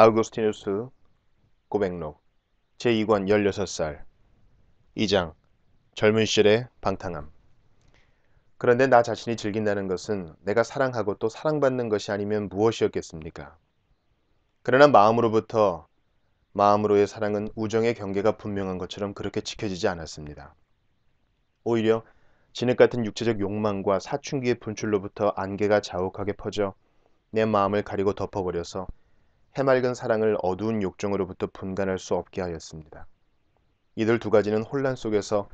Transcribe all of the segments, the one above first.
아우구스티누스 고백록 제2권 16살 2장 젊은 시절의 방탕함 그런데 나 자신이 즐긴다는 것은 내가 사랑하고 또 사랑받는 것이 아니면 무엇이었겠습니까? 그러나 마음으로부터 마음으로의 사랑은 우정의 경계가 분명한 것처럼 그렇게 지켜지지 않았습니다. 오히려 진흙 같은 육체적 욕망과 사춘기의 분출로부터 안개가 자욱하게 퍼져 내 마음을 가리고 덮어버려서 해맑은 사랑을 어두운 욕정으로부터 분간할 수 없게 하였습니다. 이들 두 가지는 혼란 속에서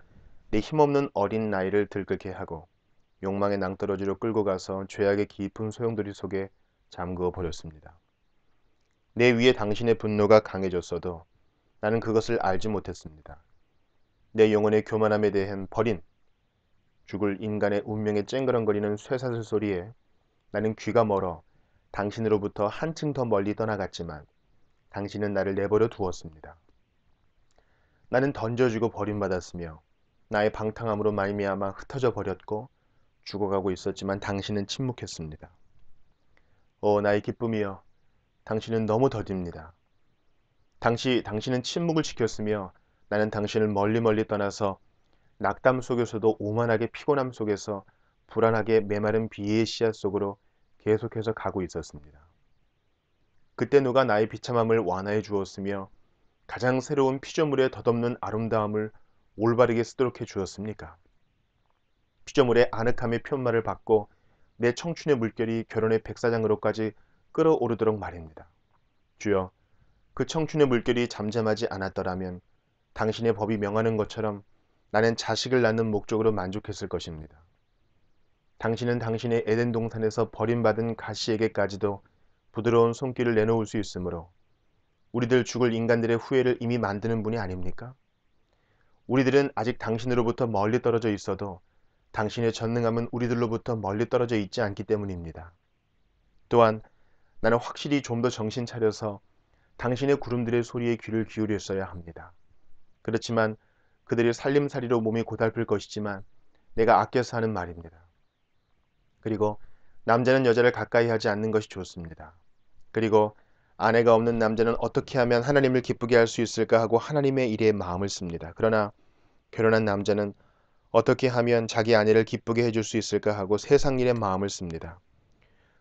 내 힘없는 어린 나이를 들끓게 하고 욕망의 낭떠러지로 끌고 가서 죄악의 깊은 소용돌이 속에 잠그어 버렸습니다. 내 위에 당신의 분노가 강해졌어도 나는 그것을 알지 못했습니다. 내 영혼의 교만함에 대한 버린 죽을 인간의 운명에 쨍그렁거리는 쇠사슬 소리에 나는 귀가 멀어 당신으로부터 한층 더 멀리 떠나갔지만 당신은 나를 내버려 두었습니다. 나는 던져주고 버림받았으며 나의 방탕함으로 말미암아 흩어져 버렸고 죽어가고 있었지만 당신은 침묵했습니다. 오 어, 나의 기쁨이여 당신은 너무 더딥니다. 당시 당신은 침묵을 지켰으며 나는 당신을 멀리 멀리 떠나서 낙담 속에서도 오만하게 피곤함 속에서 불안하게 메마른 비의 씨앗 속으로 계속해서 가고 있었습니다. 그때 누가 나의 비참함을 완화해 주었으며 가장 새로운 피조물의 덧없는 아름다움을 올바르게 쓰도록 해 주었습니까? 피조물의 아늑함의 편말을 받고 내 청춘의 물결이 결혼의 백사장으로까지 끌어오르도록 말입니다. 주여, 그 청춘의 물결이 잠잠하지 않았더라면 당신의 법이 명하는 것처럼 나는 자식을 낳는 목적으로 만족했을 것입니다. 당신은 당신의 에덴 동산에서 버림받은 가시에게까지도 부드러운 손길을 내놓을 수 있으므로 우리들 죽을 인간들의 후회를 이미 만드는 분이 아닙니까? 우리들은 아직 당신으로부터 멀리 떨어져 있어도 당신의 전능함은 우리들로부터 멀리 떨어져 있지 않기 때문입니다. 또한 나는 확실히 좀 더 정신 차려서 당신의 구름들의 소리에 귀를 기울였어야 합니다. 그렇지만 그들이 살림살이로 몸이 고달플 것이지만 내가 아껴서 하는 말입니다. 그리고 남자는 여자를 가까이 하지 않는 것이 좋습니다. 그리고 아내가 없는 남자는 어떻게 하면 하나님을 기쁘게 할 수 있을까 하고 하나님의 일에 마음을 씁니다. 그러나 결혼한 남자는 어떻게 하면 자기 아내를 기쁘게 해줄 수 있을까 하고 세상 일에 마음을 씁니다.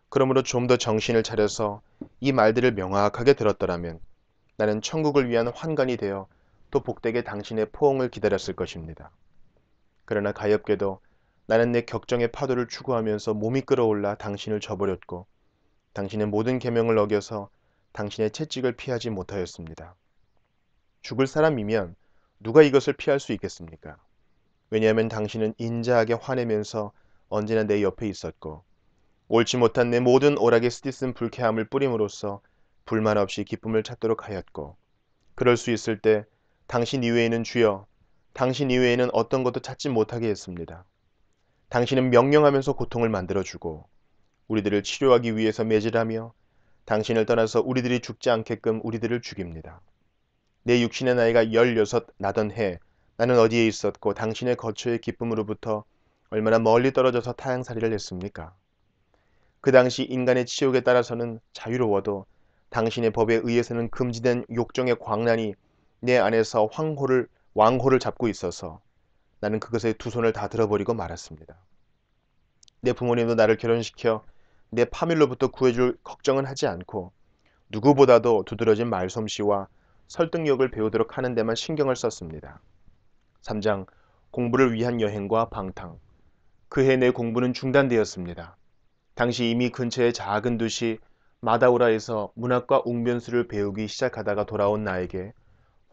그러므로 좀 더 정신을 차려서 이 말들을 명확하게 들었더라면 나는 천국을 위한 환관이 되어 또 복되게 당신의 포옹을 기다렸을 것입니다. 그러나 가엾게도 나는 내 격정의 파도를 추구하면서 몸이 끌어올라 당신을 저버렸고 당신의 모든 계명을 어겨서 당신의 채찍을 피하지 못하였습니다. 죽을 사람이면 누가 이것을 피할 수 있겠습니까? 왜냐하면 당신은 인자하게 화내면서 언제나 내 옆에 있었고 옳지 못한 내 모든 오락에 스디쓴 불쾌함을 뿌림으로써 불만 없이 기쁨을 찾도록 하였고 그럴 수 있을 때 당신 이외에는 주여 당신 이외에는 어떤 것도 찾지 못하게 했습니다. 당신은 명령하면서 고통을 만들어주고 우리들을 치료하기 위해서 매질하며 당신을 떠나서 우리들이 죽지 않게끔 우리들을 죽입니다. 내 육신의 나이가 16 나던 해 나는 어디에 있었고 당신의 거처의 기쁨으로부터 얼마나 멀리 떨어져서 타향살이를 했습니까? 그 당시 인간의 치욕에 따라서는 자유로워도 당신의 법에 의해서는 금지된 욕정의 광란이 내 안에서 황홀을, 왕호를 잡고 있어서 나는 그것에 두 손을 다 들어버리고 말았습니다. 내 부모님도 나를 결혼시켜 내 파밀로부터 구해줄 걱정은 하지 않고 누구보다도 두드러진 말솜씨와 설득력을 배우도록 하는 데만 신경을 썼습니다. 3장 공부를 위한 여행과 방탕 그해내 공부는 중단되었습니다. 당시 이미 근처의 작은 도시 마다우라에서 문학과 웅변술을 배우기 시작하다가 돌아온 나에게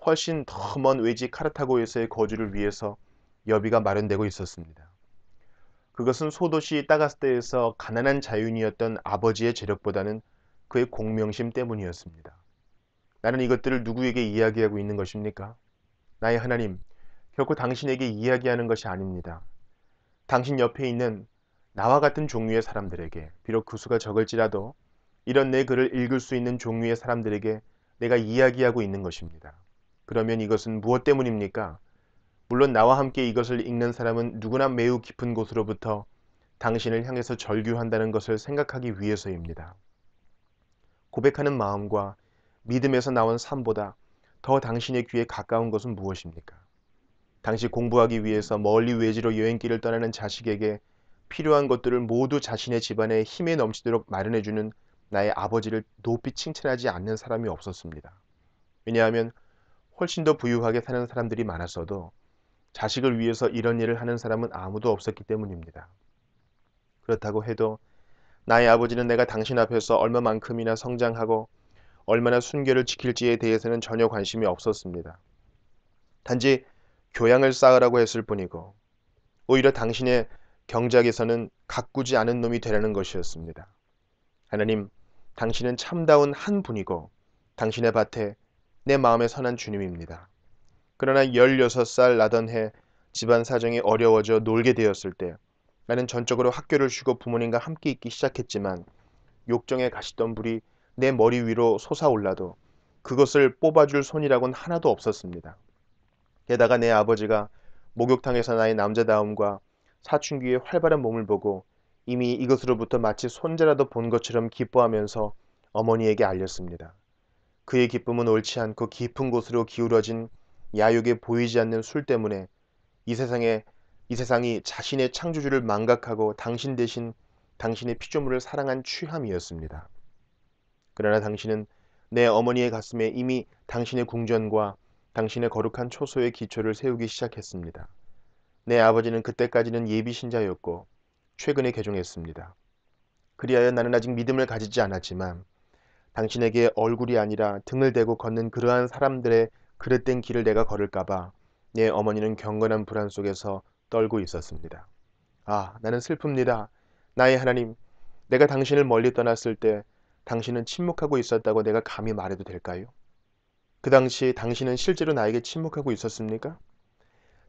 훨씬 더 먼 외지 카르타고에서의 거주를 위해서 여비가 마련되고 있었습니다. 그것은 소도시 따가스대에서 가난한 자윤이었던 아버지의 재력보다는 그의 공명심 때문이었습니다. 나는 이것들을 누구에게 이야기하고 있는 것입니까? 나의 하나님, 결코 당신에게 이야기하는 것이 아닙니다. 당신 옆에 있는 나와 같은 종류의 사람들에게, 비록 그 수가 적을지라도 이런 내 글을 읽을 수 있는 종류의 사람들에게 내가 이야기하고 있는 것입니다. 그러면 이것은 무엇 때문입니까? 물론 나와 함께 이것을 읽는 사람은 누구나 매우 깊은 곳으로부터 당신을 향해서 절규한다는 것을 생각하기 위해서입니다. 고백하는 마음과 믿음에서 나온 삶보다 더 당신의 귀에 가까운 것은 무엇입니까? 당시 공부하기 위해서 멀리 외지로 여행길을 떠나는 자식에게 필요한 것들을 모두 자신의 집안에 힘에 넘치도록 마련해주는 나의 아버지를 높이 칭찬하지 않는 사람이 없었습니다. 왜냐하면 훨씬 더 부유하게 사는 사람들이 많았어도 자식을 위해서 이런 일을 하는 사람은 아무도 없었기 때문입니다. 그렇다고 해도 나의 아버지는 내가 당신 앞에서 얼마만큼이나 성장하고 얼마나 순결을 지킬지에 대해서는 전혀 관심이 없었습니다. 단지 교양을 쌓으라고 했을 뿐이고 오히려 당신의 경작에서는 가꾸지 않은 놈이 되라는 것이었습니다. 하나님, 당신은 참다운 한 분이고 당신의 밭에 내 마음에 선한 주님입니다. 그러나 16살 나던 해 집안 사정이 어려워져 놀게 되었을 때 나는 전적으로 학교를 쉬고 부모님과 함께 있기 시작했지만 욕정에 가시던 불이 내 머리 위로 솟아올라도 그것을 뽑아줄 손이라곤 하나도 없었습니다. 게다가 내 아버지가 목욕탕에서 나의 남자다움과 사춘기의 활발한 몸을 보고 이미 이것으로부터 마치 손자라도 본 것처럼 기뻐하면서 어머니에게 알렸습니다. 그의 기쁨은 옳지 않고 깊은 곳으로 기울어진 야욕에 보이지 않는 술 때문에 이 세상에 이 세상이 자신의 창조주를 망각하고 당신 대신 당신의 피조물을 사랑한 취함이었습니다. 그러나 당신은 내 어머니의 가슴에 이미 당신의 궁전과 당신의 거룩한 초소의 기초를 세우기 시작했습니다. 내 아버지는 그때까지는 예비신자였고 최근에 개종했습니다. 그리하여 나는 아직 믿음을 가지지 않았지만 당신에게 얼굴이 아니라 등을 대고 걷는 그러한 사람들의 그릇된 길을 내가 걸을까봐 내 어머니는 경건한 불안 속에서 떨고 있었습니다. 아, 나는 슬픕니다. 나의 하나님, 내가 당신을 멀리 떠났을 때 당신은 침묵하고 있었다고 내가 감히 말해도 될까요? 그 당시 당신은 실제로 나에게 침묵하고 있었습니까?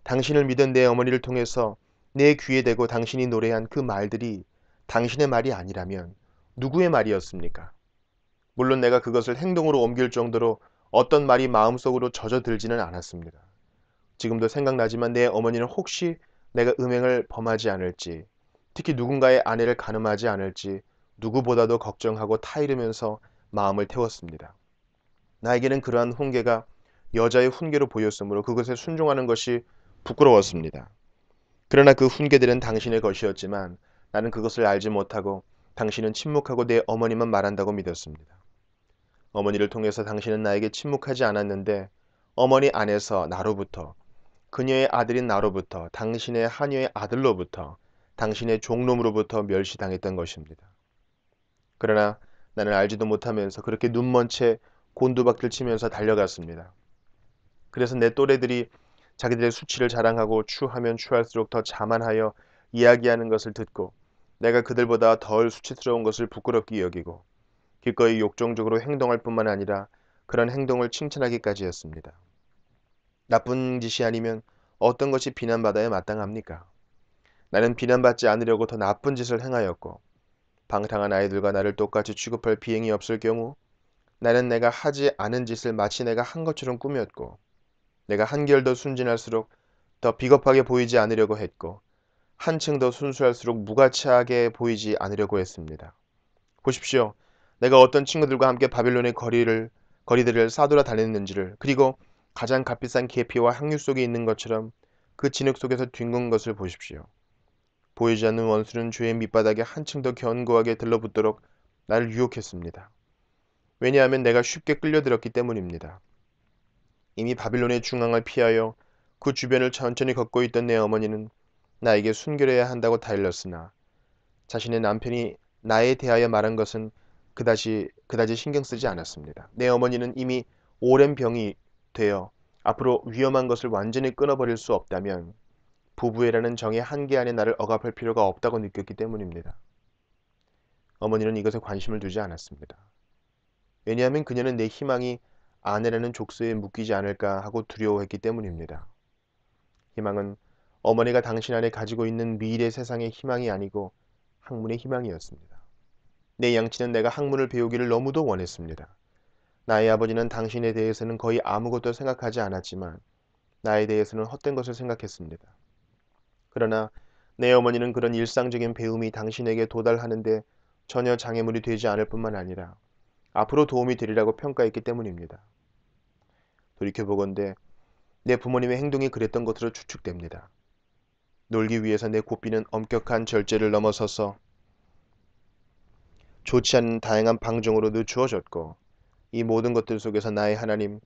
당신을 믿은 내 어머니를 통해서 내 귀에 대고 당신이 노래한 그 말들이 당신의 말이 아니라면 누구의 말이었습니까? 물론 내가 그것을 행동으로 옮길 정도로 어떤 말이 마음속으로 젖어들지는 않았습니다. 지금도 생각나지만 내 어머니는 혹시 내가 음행을 범하지 않을지, 특히 누군가의 아내를 가늠하지 않을지 누구보다도 걱정하고 타이르면서 마음을 태웠습니다. 나에게는 그러한 훈계가 여자의 훈계로 보였으므로 그것에 순종하는 것이 부끄러웠습니다. 그러나 그 훈계들은 당신의 것이었지만 나는 그것을 알지 못하고 당신은 침묵하고 내 어머니만 말한다고 믿었습니다. 어머니를 통해서 당신은 나에게 침묵하지 않았는데 어머니 안에서 나로부터 그녀의 아들인 나로부터 당신의 하녀의 아들로부터 당신의 종놈으로부터 멸시당했던 것입니다. 그러나 나는 알지도 못하면서 그렇게 눈먼 채 곤두박질 치면서 달려갔습니다. 그래서 내 또래들이 자기들의 수치를 자랑하고 추하면 추할수록 더 자만하여 이야기하는 것을 듣고 내가 그들보다 덜 수치스러운 것을 부끄럽게 여기고 기꺼이 욕정적으로 행동할 뿐만 아니라 그런 행동을 칭찬하기까지 했습니다. 나쁜 짓이 아니면 어떤 것이 비난받아야 마땅합니까? 나는 비난받지 않으려고 더 나쁜 짓을 행하였고 방탕한 아이들과 나를 똑같이 취급할 비행이 없을 경우 나는 내가 하지 않은 짓을 마치 내가 한 것처럼 꾸몄고 내가 한결 더 순진할수록 더 비겁하게 보이지 않으려고 했고 한층 더 순수할수록 무가치하게 보이지 않으려고 했습니다. 보십시오. 내가 어떤 친구들과 함께 바빌론의 거리를 거리들을 싸돌아 다녔는지를 그리고 가장 값비싼 계피와 향유 속에 있는 것처럼 그 진흙 속에서 뒹군 것을 보십시오. 보이지 않는 원수는 죄의 밑바닥에 한층 더 견고하게 들러붙도록 나를 유혹했습니다. 왜냐하면 내가 쉽게 끌려들었기 때문입니다. 이미 바빌론의 중앙을 피하여 그 주변을 천천히 걷고 있던 내 어머니는 나에게 순결해야 한다고 다일렀으나 자신의 남편이 나에 대하여 말한 것은 그다지 그다지 신경 쓰지 않았습니다. 내 어머니는 이미 오랜 병이 되어 앞으로 위험한 것을 완전히 끊어버릴 수 없다면 부부애라는 정의 한계 안에 나를 억압할 필요가 없다고 느꼈기 때문입니다. 어머니는 이것에 관심을 두지 않았습니다. 왜냐하면 그녀는 내 희망이 아내라는 족쇄에 묶이지 않을까 하고 두려워했기 때문입니다. 희망은 어머니가 당신 안에 가지고 있는 미래 세상의 희망이 아니고 학문의 희망이었습니다. 내 양치는 내가 학문을 배우기를 너무도 원했습니다. 나의 아버지는 당신에 대해서는 거의 아무것도 생각하지 않았지만 나에 대해서는 헛된 것을 생각했습니다. 그러나 내 어머니는 그런 일상적인 배움이 당신에게 도달하는데 전혀 장애물이 되지 않을 뿐만 아니라 앞으로 도움이 되리라고 평가했기 때문입니다. 돌이켜보건대 내 부모님의 행동이 그랬던 것으로 추측됩니다. 놀기 위해서 내 고삐는 엄격한 절제를 넘어서서 좋지 않은 다양한 방정으로 늦추어졌고 이 모든 것들 속에서 나의 하나님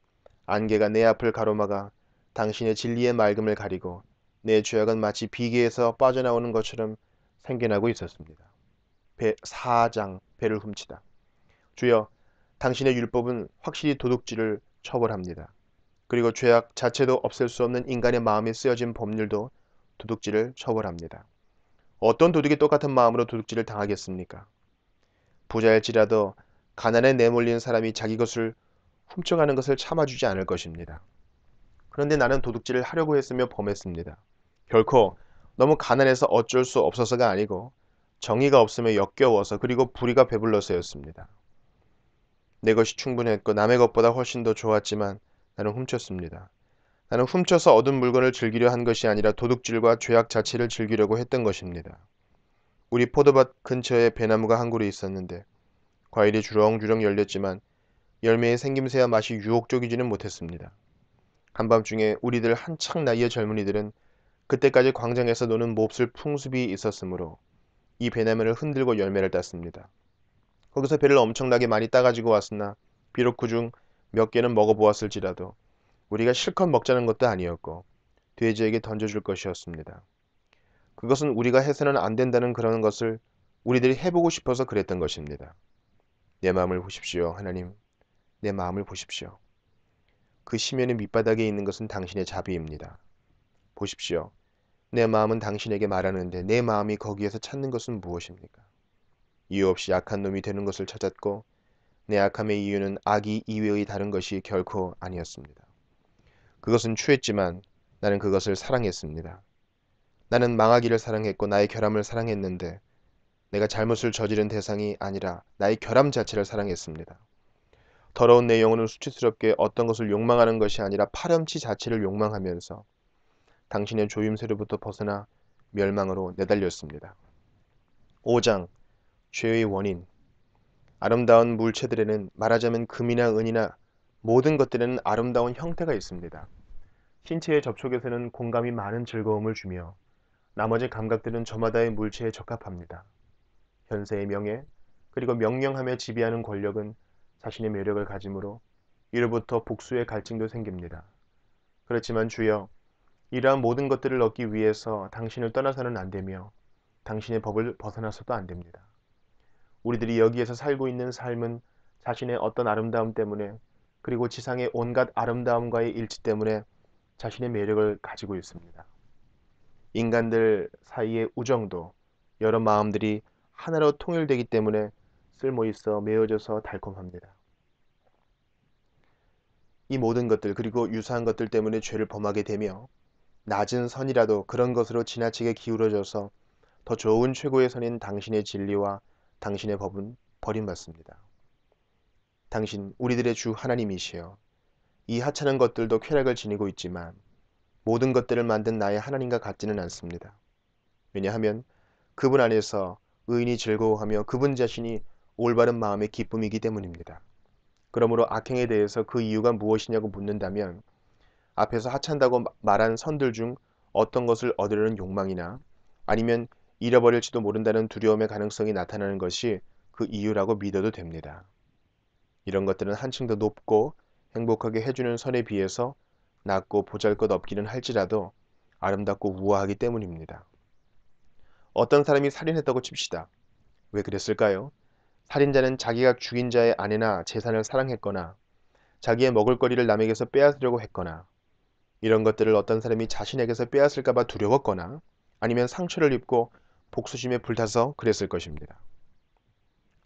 안개가 내 앞을 가로막아 당신의 진리의 맑음을 가리고 내 죄악은 마치 비계에서 빠져나오는 것처럼 생겨나고 있었습니다. 배사장 배를 훔치다. 주여 당신의 율법은 확실히 도둑질을 처벌합니다. 그리고 죄악 자체도 없앨 수 없는 인간의 마음에 쓰여진 법률도 도둑질을 처벌합니다. 어떤 도둑이 똑같은 마음으로 도둑질을 당하겠습니까? 부자일지라도 가난에 내몰린 사람이 자기 것을 훔쳐가는 것을 참아주지 않을 것입니다. 그런데 나는 도둑질을 하려고 했으며 범했습니다. 결코 너무 가난해서 어쩔 수 없어서가 아니고 정의가 없으며 역겨워서 그리고 부리가 배불러서였습니다. 내 것이 충분했고 남의 것보다 훨씬 더 좋았지만 나는 훔쳤습니다. 나는 훔쳐서 얻은 물건을 즐기려 한 것이 아니라 도둑질과 죄악 자체를 즐기려고 했던 것입니다. 우리 포도밭 근처에 배나무가 한 그루 있었는데 과일이 주렁주렁 열렸지만 열매의 생김새와 맛이 유혹적이지는 못했습니다. 한밤중에 우리들 한창 나이의 젊은이들은 그때까지 광장에서 노는 몹쓸 풍습이 있었으므로 이 배나무를 흔들고 열매를 땄습니다. 거기서 배를 엄청나게 많이 따가지고 왔으나 비록 그중 몇 개는 먹어보았을지라도 우리가 실컷 먹자는 것도 아니었고 돼지에게 던져줄 것이었습니다. 그것은 우리가 해서는 안 된다는 그런 것을 우리들이 해보고 싶어서 그랬던 것입니다. 내 마음을 보십시오. 하나님, 내 마음을 보십시오. 그 심연의 밑바닥에 있는 것은 당신의 자비입니다. 보십시오. 내 마음은 당신에게 말하는데 내 마음이 거기에서 찾는 것은 무엇입니까? 이유 없이 약한 놈이 되는 것을 찾았고 내 악함의 이유는 악이 이외의 다른 것이 결코 아니었습니다. 그것은 추했지만 나는 그것을 사랑했습니다. 나는 망하기를 사랑했고 나의 결함을 사랑했는데 내가 잘못을 저지른 대상이 아니라 나의 결함 자체를 사랑했습니다. 더러운 내 영혼은 수치스럽게 어떤 것을 욕망하는 것이 아니라 파렴치 자체를 욕망하면서 당신의 조임새로부터 벗어나 멸망으로 내달렸습니다. 5장 죄의 원인 아름다운 물체들에는 말하자면 금이나 은이나 모든 것들에는 아름다운 형태가 있습니다. 신체의 접촉에서는 공감이 많은 즐거움을 주며 나머지 감각들은 저마다의 물체에 적합합니다. 현세의 명예 그리고 명령하며 지배하는 권력은 자신의 매력을 가지므로 이로부터 복수의 갈증도 생깁니다. 그렇지만 주여 이러한 모든 것들을 얻기 위해서 당신을 떠나서는 안 되며 당신의 법을 벗어나서도 안 됩니다. 우리들이 여기에서 살고 있는 삶은 자신의 어떤 아름다움 때문에 그리고 지상의 온갖 아름다움과의 일치 때문에 자신의 매력을 가지고 있습니다. 인간들 사이의 우정도 여러 마음들이 하나로 통일되기 때문에 쓸모있어 매워져서 달콤합니다. 이 모든 것들 그리고 유사한 것들 때문에 죄를 범하게 되며 낮은 선이라도 그런 것으로 지나치게 기울어져서 더 좋은 최고의 선인 당신의 진리와 당신의 법은 버림받습니다. 당신 우리들의 주 하나님이시여 이 하찮은 것들도 쾌락을 지니고 있지만 모든 것들을 만든 나의 하나님과 같지는 않습니다. 왜냐하면 그분 안에서 의인이 즐거워하며 그분 자신이 올바른 마음의 기쁨이기 때문입니다. 그러므로 악행에 대해서 그 이유가 무엇이냐고 묻는다면 앞에서 하찮다고 말한 선들 중 어떤 것을 얻으려는 욕망이나 아니면 잃어버릴지도 모른다는 두려움의 가능성이 나타나는 것이 그 이유라고 믿어도 됩니다. 이런 것들은 한층 더 높고 행복하게 해주는 선에 비해서 낮고 보잘것없기는 할지라도 아름답고 우아하기 때문입니다. 어떤 사람이 살인했다고 칩시다. 왜 그랬을까요? 살인자는 자기가 죽인 자의 아내나 재산을 사랑했거나 자기의 먹을거리를 남에게서 빼앗으려고 했거나 이런 것들을 어떤 사람이 자신에게서 빼앗을까봐 두려웠거나 아니면 상처를 입고 복수심에 불타서 그랬을 것입니다.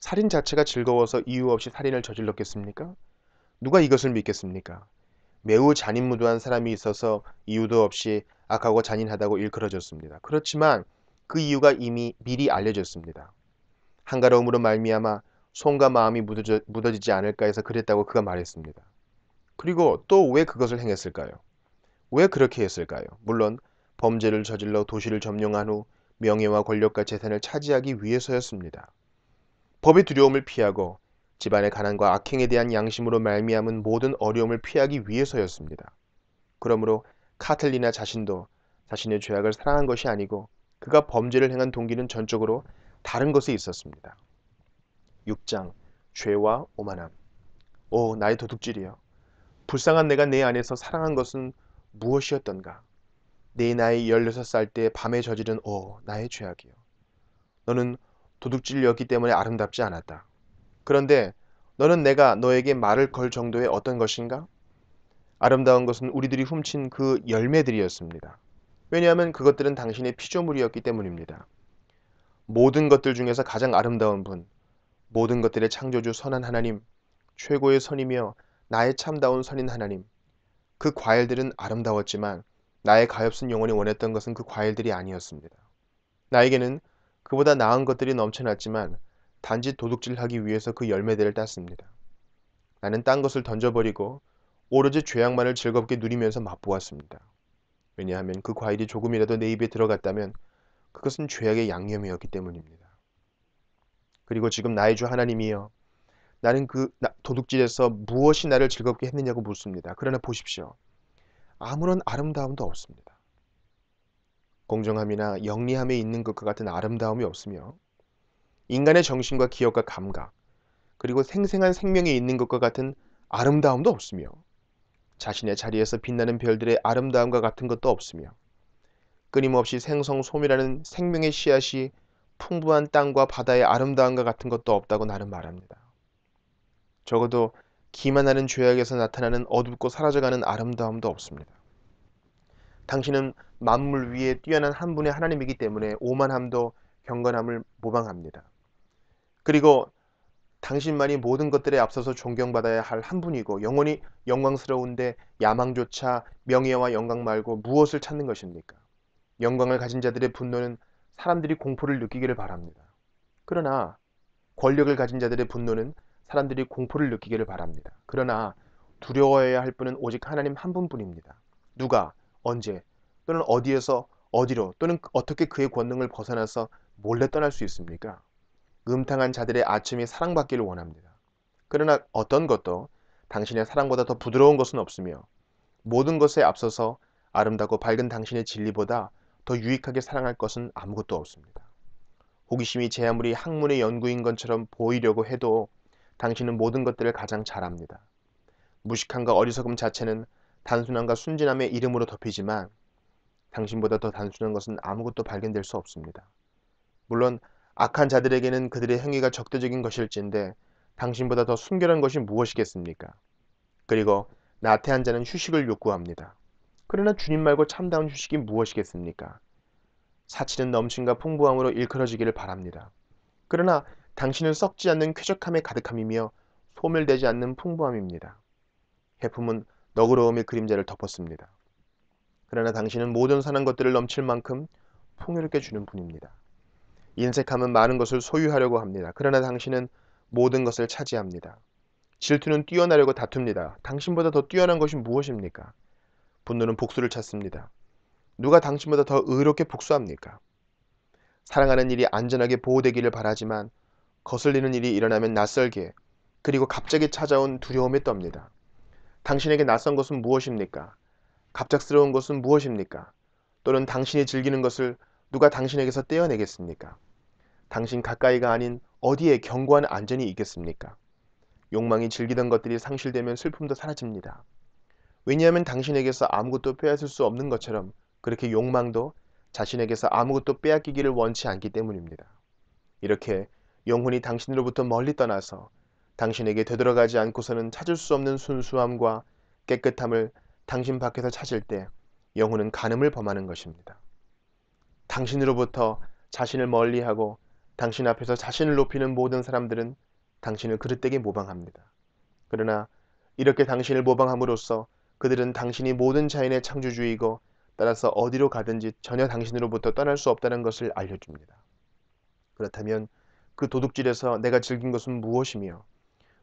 살인 자체가 즐거워서 이유 없이 살인을 저질렀겠습니까? 누가 이것을 믿겠습니까? 매우 잔인무도한 사람이 있어서 이유도 없이 악하고 잔인하다고 일컬어졌습니다. 그렇지만 그 이유가 이미 미리 알려졌습니다. 한가로움으로 말미암아 손과 마음이 묻어져, 묻어지지 않을까 해서 그랬다고 그가 말했습니다. 그리고 또 왜 그것을 행했을까요? 왜 그렇게 했을까요? 물론 범죄를 저질러 도시를 점령한 후 명예와 권력과 재산을 차지하기 위해서였습니다. 법의 두려움을 피하고 집안의 가난과 악행에 대한 양심으로 말미암은 모든 어려움을 피하기 위해서였습니다. 그러므로 카틀리나 자신도 자신의 죄악을 사랑한 것이 아니고 그가 범죄를 행한 동기는 전적으로 다른 것에 있었습니다. 6장 죄와 오만함 오 나의 도둑질이여 불쌍한 내가 내 안에서 사랑한 것은 무엇이었던가 내 나이 16살 때 밤에 저지른 오 나의 죄악이여 너는 도둑질이었기 때문에 아름답지 않았다. 그런데 너는 내가 너에게 말을 걸 정도의 어떤 것인가? 아름다운 것은 우리들이 훔친 그 열매들이었습니다. 왜냐하면 그것들은 당신의 피조물이었기 때문입니다. 모든 것들 중에서 가장 아름다운 분, 모든 것들의 창조주 선한 하나님, 최고의 선이며 나의 참다운 선인 하나님. 그 과일들은 아름다웠지만 나의 가엾은 영혼이 원했던 것은 그 과일들이 아니었습니다. 나에게는 그보다 나은 것들이 넘쳐났지만 단지 도둑질하기 위해서 그 열매들을 땄습니다. 나는 딴 것을 던져버리고 오로지 죄악만을 즐겁게 누리면서 맛보았습니다. 왜냐하면 그 과일이 조금이라도 내 입에 들어갔다면 그것은 죄악의 양념이었기 때문입니다. 그리고 지금 나의 주 하나님이여 나는 그 도둑질에서 무엇이 나를 즐겁게 했느냐고 묻습니다. 그러나 보십시오. 아무런 아름다움도 없습니다. 공정함이나 영리함에 있는 것과 같은 아름다움이 없으며 인간의 정신과 기억과 감각, 그리고 생생한 생명이 있는 것과 같은 아름다움도 없으며, 자신의 자리에서 빛나는 별들의 아름다움과 같은 것도 없으며, 끊임없이 생성소멸하는 생명의 씨앗이 풍부한 땅과 바다의 아름다움과 같은 것도 없다고 나는 말합니다. 적어도 기만하는 죄악에서 나타나는 어둡고 사라져가는 아름다움도 없습니다. 당신은 만물 위에 뛰어난 한 분의 하나님이기 때문에 오만함도 경건함을 모방합니다. 그리고 당신만이 모든 것들에 앞서서 존경받아야 할 한 분이고 영원히 영광스러운데 야망조차 명예와 영광 말고 무엇을 찾는 것입니까? 영광을 가진 자들의 분노는 사람들이 공포를 느끼기를 바랍니다. 그러나 권력을 가진 자들의 분노는 사람들이 공포를 느끼기를 바랍니다. 그러나 두려워해야 할 분은 오직 하나님 한 분뿐입니다. 누가, 언제, 또는 어디에서 어디로 또는 어떻게 그의 권능을 벗어나서 몰래 떠날 수 있습니까? 음탕한 자들의 아침이 사랑받기를 원합니다. 그러나 어떤 것도 당신의 사랑보다 더 부드러운 것은 없으며 모든 것에 앞서서 아름답고 밝은 당신의 진리보다 더 유익하게 사랑할 것은 아무것도 없습니다. 호기심이 제 아무리 학문의 연구인 것처럼 보이려고 해도 당신은 모든 것들을 가장 잘합니다. 무식함과 어리석음 자체는 단순함과 순진함의 이름으로 덮이지만 당신보다 더 단순한 것은 아무것도 발견될 수 없습니다. 물론 악한 자들에게는 그들의 행위가 적대적인 것일진데 당신보다 더 순결한 것이 무엇이겠습니까? 그리고 나태한 자는 휴식을 요구합니다. 그러나 주님 말고 참다운 휴식이 무엇이겠습니까? 사치는 넘침과 풍부함으로 일컬어지기를 바랍니다. 그러나 당신은 썩지 않는 쾌적함의 가득함이며 소멸되지 않는 풍부함입니다. 해품은 너그러움의 그림자를 덮었습니다. 그러나 당신은 모든 사는 것들을 넘칠 만큼 풍요롭게 주는 분입니다. 인색함은 많은 것을 소유하려고 합니다. 그러나 당신은 모든 것을 차지합니다. 질투는 뛰어나려고 다툽니다. 당신보다 더 뛰어난 것이 무엇입니까? 분노는 복수를 찾습니다. 누가 당신보다 더 의롭게 복수합니까? 사랑하는 일이 안전하게 보호되기를 바라지만 거슬리는 일이 일어나면 낯설게 그리고 갑자기 찾아온 두려움에 떱니다. 당신에게 낯선 것은 무엇입니까? 갑작스러운 것은 무엇입니까? 또는 당신이 즐기는 것을 누가 당신에게서 떼어내겠습니까? 당신 가까이가 아닌 어디에 경고한 안전이 있겠습니까? 욕망이 즐기던 것들이 상실되면 슬픔도 사라집니다. 왜냐하면 당신에게서 아무것도 빼앗을 수 없는 것처럼 그렇게 욕망도 자신에게서 아무것도 빼앗기기를 원치 않기 때문입니다. 이렇게 영혼이 당신으로부터 멀리 떠나서 당신에게 되돌아가지 않고서는 찾을 수 없는 순수함과 깨끗함을 당신 밖에서 찾을 때 영혼은 간음을 범하는 것입니다. 당신으로부터 자신을 멀리하고 당신 앞에서 자신을 높이는 모든 사람들은 당신을 그릇되게 모방합니다. 그러나 이렇게 당신을 모방함으로써 그들은 당신이 모든 자연의 창조주이고 따라서 어디로 가든지 전혀 당신으로부터 떠날 수 없다는 것을 알려줍니다. 그렇다면 그 도둑질에서 내가 즐긴 것은 무엇이며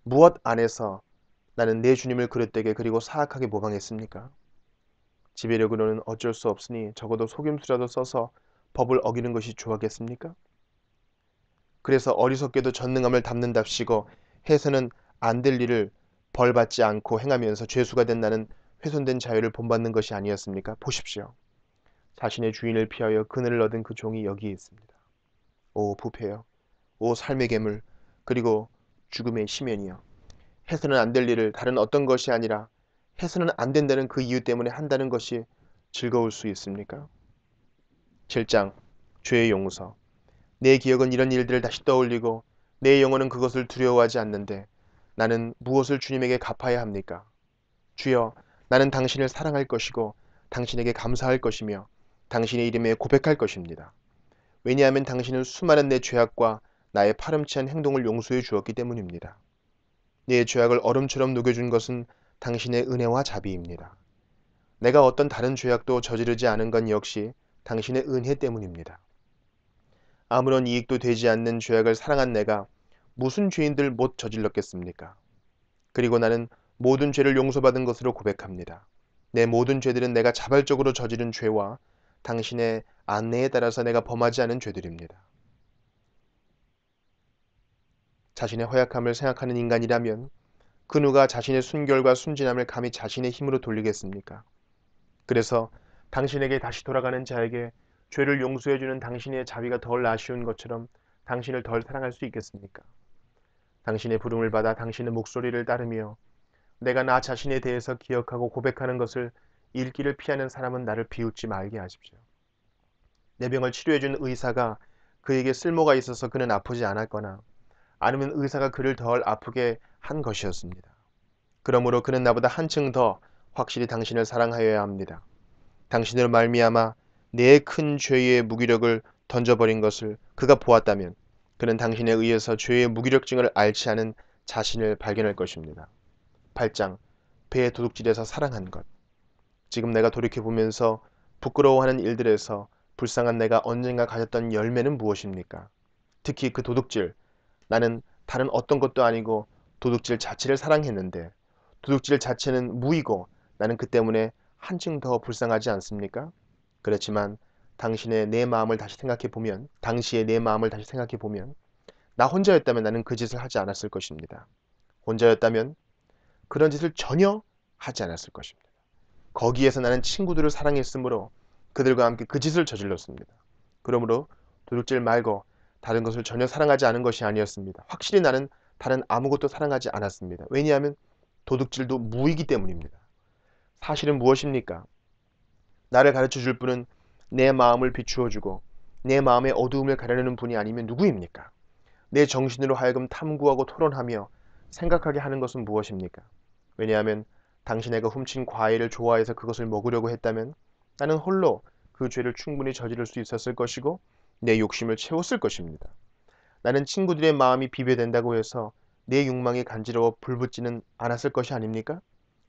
무엇 안에서 나는 내 주님을 그릇되게 그리고 사악하게 모방했습니까? 지배력으로는 어쩔 수 없으니 적어도 속임수라도 써서 법을 어기는 것이 좋았겠습니까? 그래서 어리석게도 전능함을 담는답시고 해서는 안 될 일을 벌받지 않고 행하면서 죄수가 된 나는 훼손된 자유를 본받는 것이 아니었습니까? 보십시오. 자신의 주인을 피하여 그늘을 얻은 그 종이 여기에 있습니다. 오 부패요. 오 삶의 괴물. 그리고 죽음의 심연이요. 해서는 안 될 일을 다른 어떤 것이 아니라 해서는 안 된다는 그 이유 때문에 한다는 것이 즐거울 수 있습니까? 7장 죄의 용서 내 기억은 이런 일들을 다시 떠올리고 내 영혼은 그것을 두려워하지 않는데 나는 무엇을 주님에게 갚아야 합니까? 주여, 나는 당신을 사랑할 것이고 당신에게 감사할 것이며 당신의 이름에 고백할 것입니다. 왜냐하면 당신은 수많은 내 죄악과 나의 파렴치한 행동을 용서해 주었기 때문입니다. 내 죄악을 얼음처럼 녹여준 것은 당신의 은혜와 자비입니다. 내가 어떤 다른 죄악도 저지르지 않은 건 역시 당신의 은혜 때문입니다. 아무런 이익도 되지 않는 죄악을 사랑한 내가 무슨 죄인들 못 저질렀겠습니까? 그리고 나는 모든 죄를 용서받은 것으로 고백합니다. 내 모든 죄들은 내가 자발적으로 저지른 죄와 당신의 안내에 따라서 내가 범하지 않은 죄들입니다. 자신의 허약함을 생각하는 인간이라면 그 누가 자신의 순결과 순진함을 감히 자신의 힘으로 돌리겠습니까? 그래서 당신에게 다시 돌아가는 자에게 죄를 용서해주는 당신의 자비가 덜 아쉬운 것처럼 당신을 덜 사랑할 수 있겠습니까? 당신의 부름을 받아 당신의 목소리를 따르며 내가 나 자신에 대해서 기억하고 고백하는 것을 읽기를 피하는 사람은 나를 비웃지 말게 하십시오. 내 병을 치료해준 의사가 그에게 쓸모가 있어서 그는 아프지 않았거나 아니면 의사가 그를 덜 아프게 한 것이었습니다. 그러므로 그는 나보다 한층 더 확실히 당신을 사랑하여야 합니다. 당신으로 말미암아 내큰 죄의 무기력을 던져버린 것을 그가 보았다면 그는 당신에 의해서 죄의 무기력증을 알지 않은 자신을 발견할 것입니다. 8장 배의 도둑질에서 사랑한 것 지금 내가 돌이켜보면서 부끄러워하는 일들에서 불쌍한 내가 언젠가 가졌던 열매는 무엇입니까? 특히 그 도둑질 나는 다른 어떤 것도 아니고 도둑질 자체를 사랑했는데 도둑질 자체는 무이고 나는 그 때문에 한층 더 불쌍하지 않습니까? 그렇지만 당신의 내 마음을 다시 생각해 보면, 당시의 내 마음을 다시 생각해 보면, 나 혼자였다면 나는 그 짓을 하지 않았을 것입니다. 혼자였다면 그런 짓을 전혀 하지 않았을 것입니다. 거기에서 나는 친구들을 사랑했으므로 그들과 함께 그 짓을 저질렀습니다. 그러므로 도둑질 말고 다른 것을 전혀 사랑하지 않은 것이 아니었습니다. 확실히 나는 다른 아무것도 사랑하지 않았습니다. 왜냐하면 도둑질도 무이기 때문입니다. 사실은 무엇입니까? 나를 가르쳐 줄 분은 내 마음을 비추어 주고 내 마음의 어두움을 가려내는 분이 아니면 누구입니까? 내 정신으로 하여금 탐구하고 토론하며 생각하게 하는 것은 무엇입니까? 왜냐하면 당신애가 훔친 과일을 좋아해서 그것을 먹으려고 했다면 나는 홀로 그 죄를 충분히 저지를 수 있었을 것이고 내 욕심을 채웠을 것입니다. 나는 친구들의 마음이 비배된다고 해서 내 욕망이 간지러워 불붙지는 않았을 것이 아닙니까?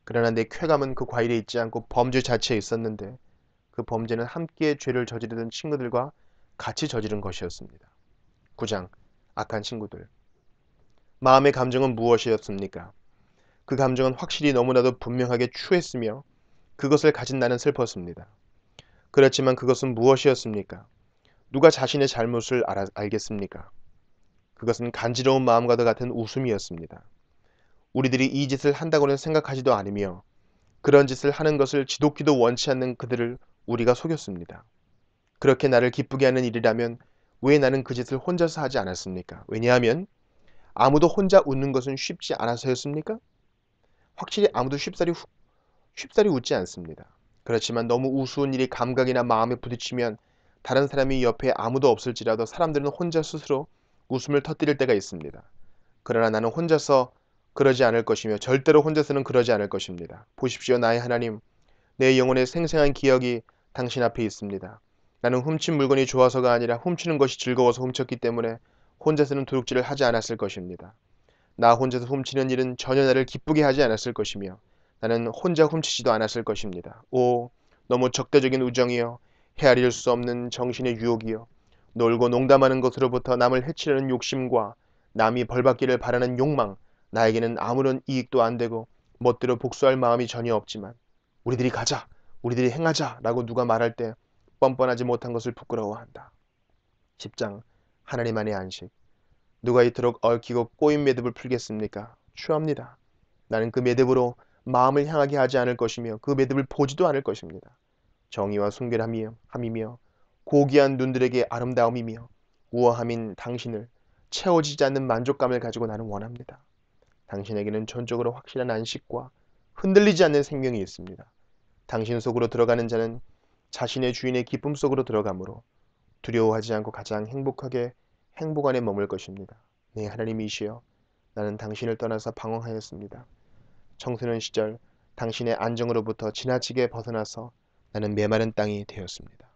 그러나 내 쾌감은 그 과일에 있지 않고 범죄 자체에 있었는데 그 범죄는 함께 죄를 저지르던 친구들과 같이 저지른 것이었습니다. 9장 악한 친구들 마음의 감정은 무엇이었습니까? 그 감정은 확실히 너무나도 분명하게 추했으며 그것을 가진 나는 슬펐습니다. 그렇지만 그것은 무엇이었습니까? 누가 자신의 잘못을 알아, 알겠습니까? 그것은 간지러운 마음과도 같은 웃음이었습니다. 우리들이 이 짓을 한다고는 생각하지도 않으며 그런 짓을 하는 것을 지독히도 원치 않는 그들을 우리가 속였습니다. 그렇게 나를 기쁘게 하는 일이라면 왜 나는 그 짓을 혼자서 하지 않았습니까? 왜냐하면 아무도 혼자 웃는 것은 쉽지 않아서였습니까? 확실히 아무도 쉽사리, 후, 쉽사리 웃지 않습니다. 그렇지만 너무 우스운 일이 감각이나 마음에 부딪히면 다른 사람이 옆에 아무도 없을지라도 사람들은 혼자 스스로 웃음을 터뜨릴 때가 있습니다. 그러나 나는 혼자서 그러지 않을 것이며 절대로 혼자서는 그러지 않을 것입니다. 보십시오 나의 하나님, 내 영혼의 생생한 기억이 당신 앞에 있습니다. 나는 훔친 물건이 좋아서가 아니라 훔치는 것이 즐거워서 훔쳤기 때문에 혼자서는 도둑질을 하지 않았을 것입니다. 나 혼자서 훔치는 일은 전혀 나를 기쁘게 하지 않았을 것이며 나는 혼자 훔치지도 않았을 것입니다. 오, 너무 적대적인 우정이여, 헤아릴 수 없는 정신의 유혹이여, 놀고 농담하는 것으로부터 남을 해치려는 욕심과 남이 벌받기를 바라는 욕망, 나에게는 아무런 이익도 안 되고 멋대로 복수할 마음이 전혀 없지만 우리들이 가자! 우리들이 행하자라고 누가 말할 때 뻔뻔하지 못한 것을 부끄러워한다. 10장 하나님만의 안식 누가 이토록 얽히고 꼬인 매듭을 풀겠습니까? 추합니다. 나는 그 매듭으로 마음을 향하게 하지 않을 것이며 그 매듭을 보지도 않을 것입니다. 정의와 순결함이며 고귀한 눈들에게 아름다움이며 우아함인 당신을 채워지지 않는 만족감을 가지고 나는 원합니다. 당신에게는 전적으로 확실한 안식과 흔들리지 않는 생명이 있습니다. 당신 속으로 들어가는 자는 자신의 주인의 기쁨 속으로 들어가므로 두려워하지 않고 가장 행복하게 행복 안에 머물 것입니다. 네 하나님이시여 나는 당신을 떠나서 방황하였습니다. 청소년 시절 당신의 안정으로부터 지나치게 벗어나서 나는 메마른 땅이 되었습니다.